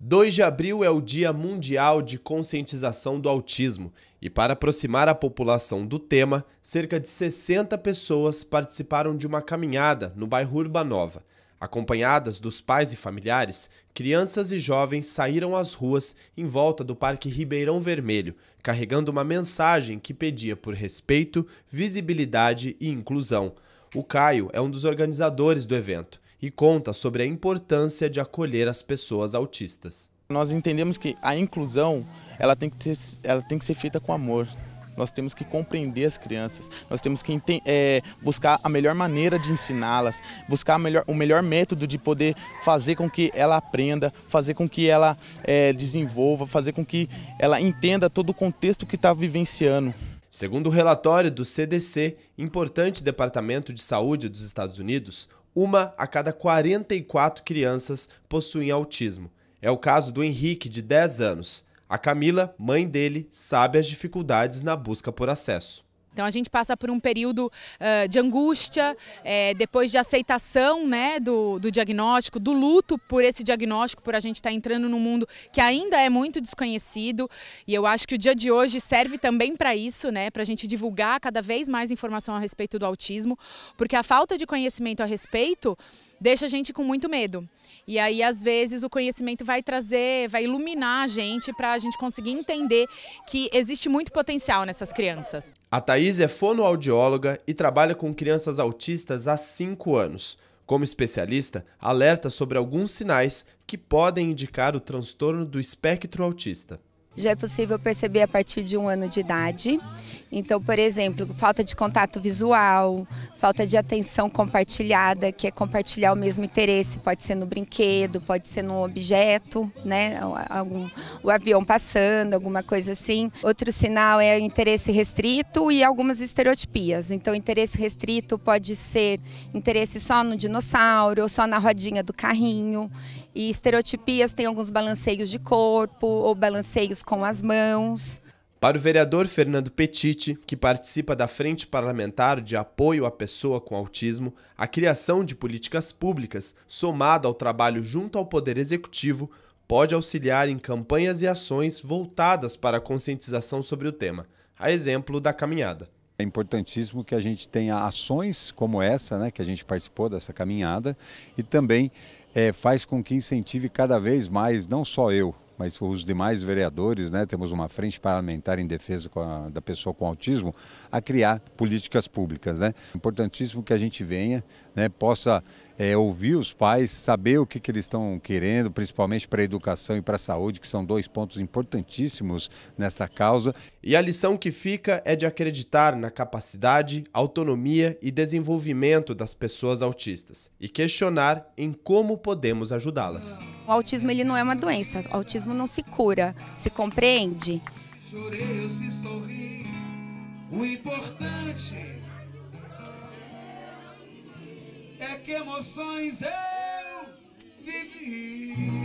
2 de abril é o Dia Mundial de Conscientização do Autismo e, para aproximar a população do tema, cerca de 60 pessoas participaram de uma caminhada no bairro Urbanova. Acompanhadas dos pais e familiares, crianças e jovens saíram às ruas em volta do Parque Ribeirão Vermelho, carregando uma mensagem que pedia por respeito, visibilidade e inclusão. O Caio é um dos organizadores do evento e conta sobre a importância de acolher as pessoas autistas. Nós entendemos que a inclusão ela tem que, ter, ela tem que ser feita com amor. Nós temos que compreender as crianças, nós temos que é, buscar a melhor maneira de ensiná-las, buscar melhor, o melhor método de poder fazer com que ela aprenda, fazer com que ela é, desenvolva, fazer com que ela entenda todo o contexto que está vivenciando. Segundo o relatório do CDC, importante Departamento de Saúde dos Estados Unidos, uma a cada 44 crianças possuem autismo. É o caso do Henrique, de 10 anos. A Camila, mãe dele, sabe as dificuldades na busca por acesso. Então a gente passa por um período uh, de angústia, é, depois de aceitação né, do, do, diagnóstico, do luto por esse diagnóstico, por a gente estar tá entrando num mundo que ainda é muito desconhecido. E eu acho que o dia de hoje serve também para isso, né, para a gente divulgar cada vez mais informação a respeito do autismo, porque a falta de conhecimento a respeito deixa a gente com muito medo. E aí, às vezes, o conhecimento vai trazer, vai iluminar a gente para a gente conseguir entender que existe muito potencial nessas crianças. A Thaís é fonoaudióloga e trabalha com crianças autistas há 5 anos. Como especialista, alerta sobre alguns sinais que podem indicar o transtorno do espectro autista já é possível perceber a partir de um ano de idade. Então, por exemplo, falta de contato visual, falta de atenção compartilhada, que é compartilhar o mesmo interesse, pode ser no brinquedo, pode ser num objeto, né? Algum, o avião passando, alguma coisa assim. Outro sinal é interesse restrito e algumas estereotipias. Então, interesse restrito pode ser interesse só no dinossauro, ou só na rodinha do carrinho. E estereotipias tem alguns balanceios de corpo ou balanceios com as mãos. Para o vereador Fernando Petiti, que participa da Frente Parlamentar de Apoio à Pessoa com Autismo, a criação de políticas públicas, somada ao trabalho junto ao Poder Executivo, pode auxiliar em campanhas e ações voltadas para a conscientização sobre o tema, a exemplo da caminhada. É importantíssimo que a gente tenha ações como essa, né, que a gente participou dessa caminhada, e também é, faz com que incentive cada vez mais, não só eu, mas os demais vereadores, né, temos uma frente parlamentar em defesa a, da pessoa com autismo, a criar políticas públicas. Né? Importantíssimo que a gente venha, né, possa é, ouvir os pais, saber o que, que eles estão querendo, principalmente para a educação e para a saúde, que são dois pontos importantíssimos nessa causa. E a lição que fica é de acreditar na capacidade, autonomia e desenvolvimento das pessoas autistas e questionar em como podemos ajudá-las. O autismo ele não é uma doença, o autismo não se cura, se compreende? Chorei, eu se sorri, o importante é que emoções eu vivi.